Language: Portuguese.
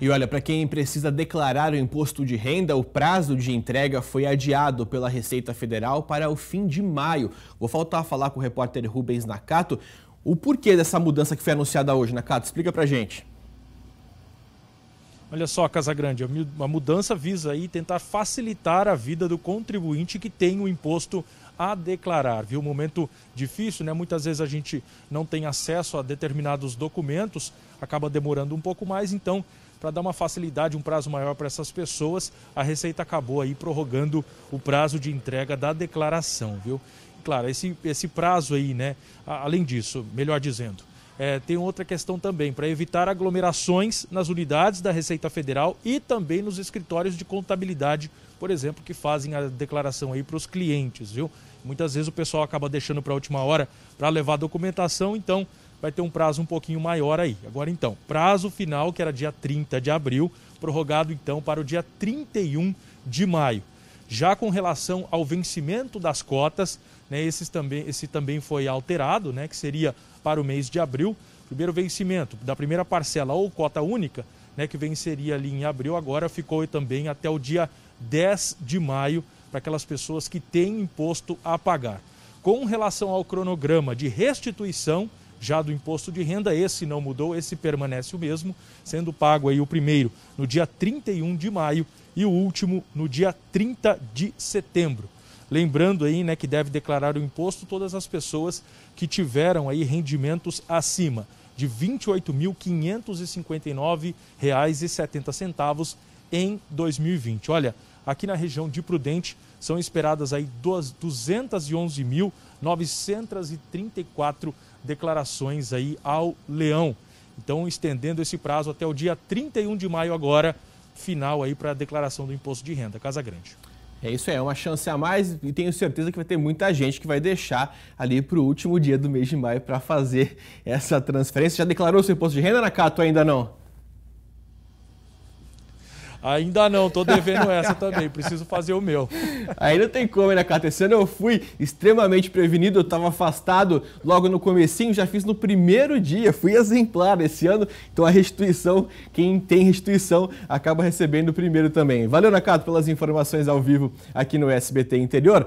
E olha, para quem precisa declarar o imposto de renda, o prazo de entrega foi adiado pela Receita Federal para o fim de maio. Vou faltar a falar com o repórter Rubens Nakato. O porquê dessa mudança que foi anunciada hoje, Nakato? Explica pra gente. Olha só, Casa Grande, a mudança visa aí tentar facilitar a vida do contribuinte que tem o imposto a declarar, viu? Momento difícil, né? Muitas vezes a gente não tem acesso a determinados documentos, acaba demorando um pouco mais, então, para dar uma facilidade, um prazo maior para essas pessoas, a Receita acabou aí prorrogando o prazo de entrega da declaração, viu? Claro, esse, esse prazo aí, né? Além disso, melhor dizendo, é, tem outra questão também, para evitar aglomerações nas unidades da Receita Federal e também nos escritórios de contabilidade, por exemplo, que fazem a declaração aí para os clientes, viu? Muitas vezes o pessoal acaba deixando para a última hora para levar a documentação, então vai ter um prazo um pouquinho maior aí. Agora então, prazo final, que era dia 30 de abril, prorrogado então para o dia 31 de maio. Já com relação ao vencimento das cotas, né, esses também, esse também foi alterado, né, que seria para o mês de abril. Primeiro vencimento da primeira parcela ou cota única, né, que venceria ali em abril, agora ficou também até o dia 10 de maio para aquelas pessoas que têm imposto a pagar. Com relação ao cronograma de restituição, já do imposto de renda, esse não mudou, esse permanece o mesmo, sendo pago aí o primeiro no dia 31 de maio e o último no dia 30 de setembro. Lembrando aí, né, que deve declarar o imposto todas as pessoas que tiveram aí rendimentos acima de R$ 28.559,70 em 2020. Olha, aqui na região de Prudente são esperadas aí 211.934 declarações aí ao leão. Então, estendendo esse prazo até o dia 31 de maio agora, final aí para a declaração do imposto de renda, Casa Grande. É isso aí, é uma chance a mais e tenho certeza que vai ter muita gente que vai deixar ali para o último dia do mês de maio para fazer essa transferência. Já declarou seu imposto de renda, Nakato, ainda não? Ainda não, tô devendo essa também, preciso fazer o meu. Aí não tem como, né, Cata? Esse ano eu fui extremamente prevenido, eu tava afastado logo no comecinho, já fiz no primeiro dia, fui exemplar esse ano, então a restituição, quem tem restituição acaba recebendo primeiro também. Valeu, Nakato, pelas informações ao vivo aqui no SBT Interior.